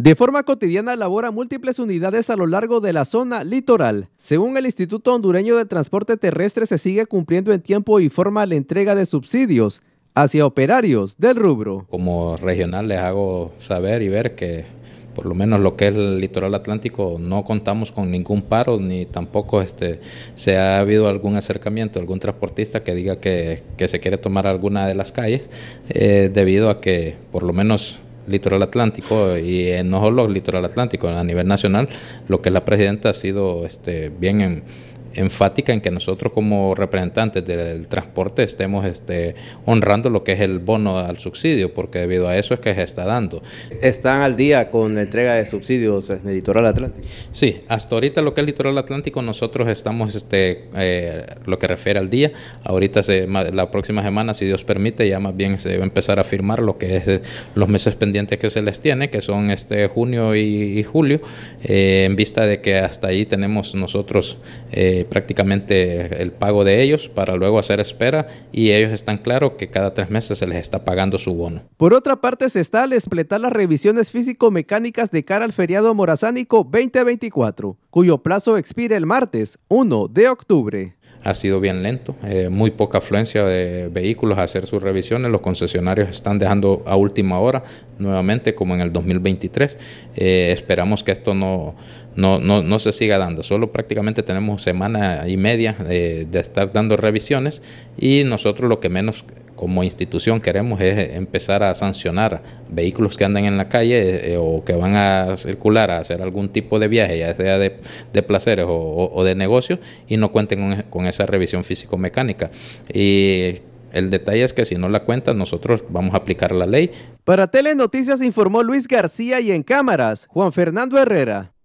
De forma cotidiana elabora múltiples unidades a lo largo de la zona litoral. Según el Instituto Hondureño de Transporte Terrestre, se sigue cumpliendo en tiempo y forma la entrega de subsidios hacia operarios del rubro. Como regional les hago saber y ver que por lo menos lo que es el litoral atlántico, no contamos con ningún paro ni tampoco este, se ha habido algún acercamiento, algún transportista que diga que, se quiere tomar alguna de las calles, eh, debido a que por lo menos litoral atlántico y en eh, no solo litoral atlántico, a nivel nacional, lo que la presidenta ha sido este, bien en, enfática en que nosotros como representantes del transporte estemos este, honrando lo que es el bono al subsidio, porque debido a eso es que se está dando. ¿Están al día con la entrega de subsidios en el litoral atlántico? Sí, hasta ahorita lo que es el litoral atlántico nosotros estamos este, eh, lo que refiere al día. Ahorita se, la próxima semana, si Dios permite, ya más bien se va a empezar a firmar lo que es eh, los meses pendientes que se les tiene, que son este junio y, julio, eh, en vista de que hasta ahí tenemos nosotros prácticamente el pago de ellos para luego hacer espera y ellos están claros que cada tres meses se les está pagando su bono. Por otra parte, se está al espletar las revisiones físico-mecánicas de cara al feriado morazánico 2024, cuyo plazo expira el martes 1 de octubre ha sido bien lento, eh, muy poca afluencia de vehículos a hacer sus revisiones, los concesionarios están dejando a última hora, nuevamente como en el 2023, eh, esperamos que esto no, no, no, no, se siga dando, solo prácticamente tenemos semana y media eh, de estar dando revisiones y nosotros lo que menos como institución queremos empezar a sancionar vehículos que andan en la calle eh, eh, o que van a circular a hacer algún tipo de viaje, ya sea de, de placeres o, de negocios, y no cuenten con, con esa revisión físico-mecánica. Y el detalle es que si no la cuentan, nosotros vamos a aplicar la ley. Para Telenoticias informó Luis García y en cámaras, Juan Fernando Herrera.